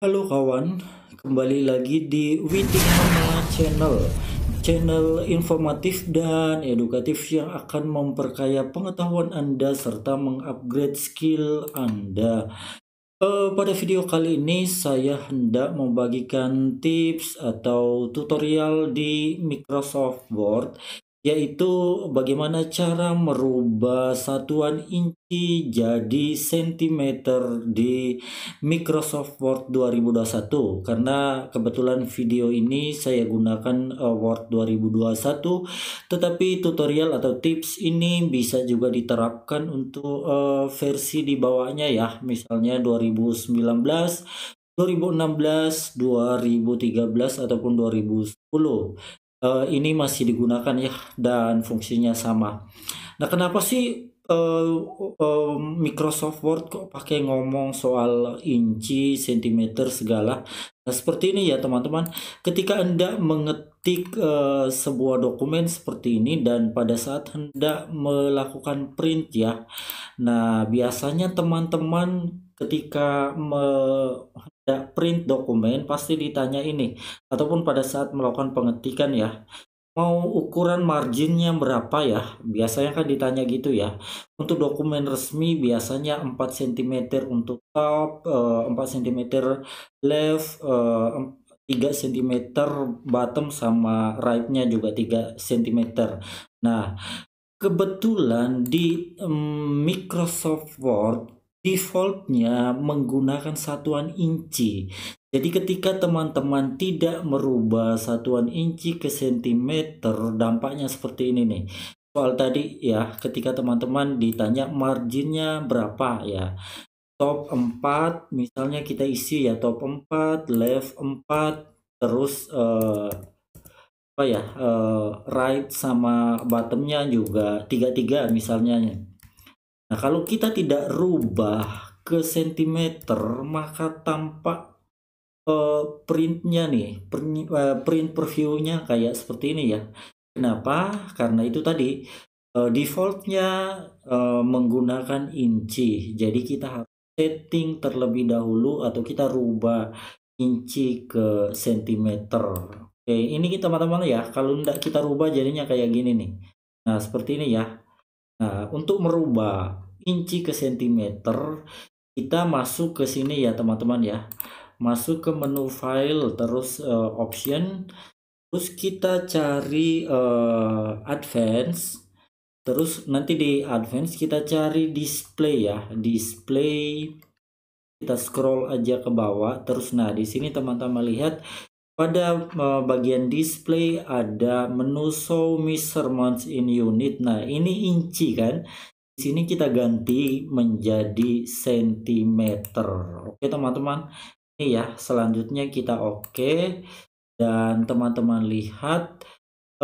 Halo kawan, kembali lagi di Witing Mama Channel Channel informatif dan edukatif yang akan memperkaya pengetahuan Anda serta mengupgrade skill Anda e, Pada video kali ini saya hendak membagikan tips atau tutorial di Microsoft Word yaitu bagaimana cara merubah satuan inci jadi sentimeter di Microsoft Word 2021 karena kebetulan video ini saya gunakan eh, Word 2021 tetapi tutorial atau tips ini bisa juga diterapkan untuk eh, versi di bawahnya ya misalnya 2019 2016, 2013 ataupun 2010 uh, ini masih digunakan ya dan fungsinya sama. Nah, kenapa sih uh, uh, Microsoft Word kok pakai ngomong soal inci, sentimeter segala? Nah, seperti ini ya teman-teman. Ketika Anda mengetik uh, sebuah dokumen seperti ini dan pada saat hendak melakukan print ya. Nah, biasanya teman-teman ketika me Ya, print dokumen pasti ditanya ini ataupun pada saat melakukan pengetikan ya mau ukuran marginnya berapa ya biasanya kan ditanya gitu ya untuk dokumen resmi biasanya 4 cm untuk top 4 eh, cm left 3 eh, cm bottom sama rightnya juga 3 cm nah kebetulan di Microsoft Word defaultnya menggunakan satuan inci. Jadi ketika teman-teman tidak merubah satuan inci ke sentimeter, dampaknya seperti ini nih. Soal tadi ya, ketika teman-teman ditanya marginnya berapa ya. Top 4 misalnya kita isi ya top 4, left 4, terus uh, apa ya? Uh, right sama bottomnya juga tiga-tiga misalnya. Nah, kalau kita tidak rubah ke sentimeter, maka tampak uh, printnya nih, eh, print, uh, print previewnya kayak seperti ini ya. Kenapa? Karena itu tadi uh, defaultnya uh, menggunakan inci, jadi kita harus setting terlebih dahulu atau kita rubah inci ke sentimeter. Oke, ini kita teman-teman ya, kalau tidak kita rubah jadinya kayak gini nih. Nah, seperti ini ya Nah, untuk merubah inci ke sentimeter, kita masuk ke sini ya teman-teman ya. Masuk ke menu file, terus uh, option, terus kita cari uh, advance, terus nanti di advance kita cari display ya, display. Kita scroll aja ke bawah, terus nah di sini teman-teman lihat pada eh, bagian display ada menu show measurements in unit. Nah, ini inci kan. Di sini kita ganti menjadi sentimeter. Oke, teman-teman. Ini ya, selanjutnya kita oke. Dan teman-teman lihat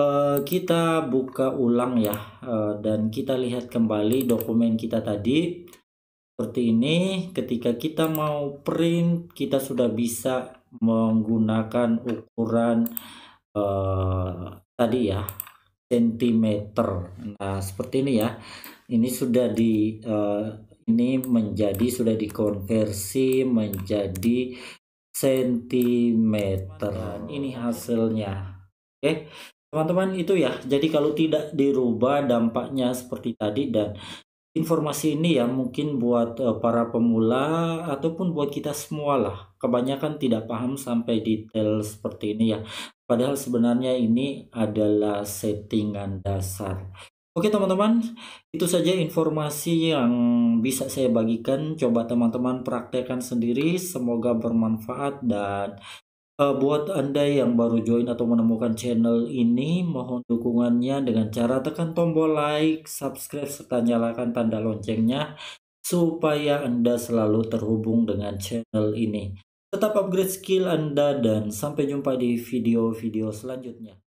eh, kita buka ulang ya eh, dan kita lihat kembali dokumen kita tadi seperti ini ketika kita mau print kita sudah bisa menggunakan ukuran eh, tadi ya sentimeter nah seperti ini ya ini sudah di eh, ini menjadi sudah dikonversi menjadi sentimeter ini hasilnya oke okay? teman-teman itu ya jadi kalau tidak dirubah dampaknya seperti tadi dan informasi ini ya mungkin buat eh, para pemula ataupun buat kita semua lah kebanyakan tidak paham sampai detail seperti ini ya padahal sebenarnya ini adalah settingan dasar Oke teman-teman, itu saja informasi yang bisa saya bagikan. Coba teman-teman praktekkan sendiri, semoga bermanfaat dan Uh, buat Anda yang baru join atau menemukan channel ini, mohon dukungannya dengan cara tekan tombol like, subscribe, serta nyalakan tanda loncengnya supaya Anda selalu terhubung dengan channel ini. Tetap upgrade skill Anda dan sampai jumpa di video-video selanjutnya.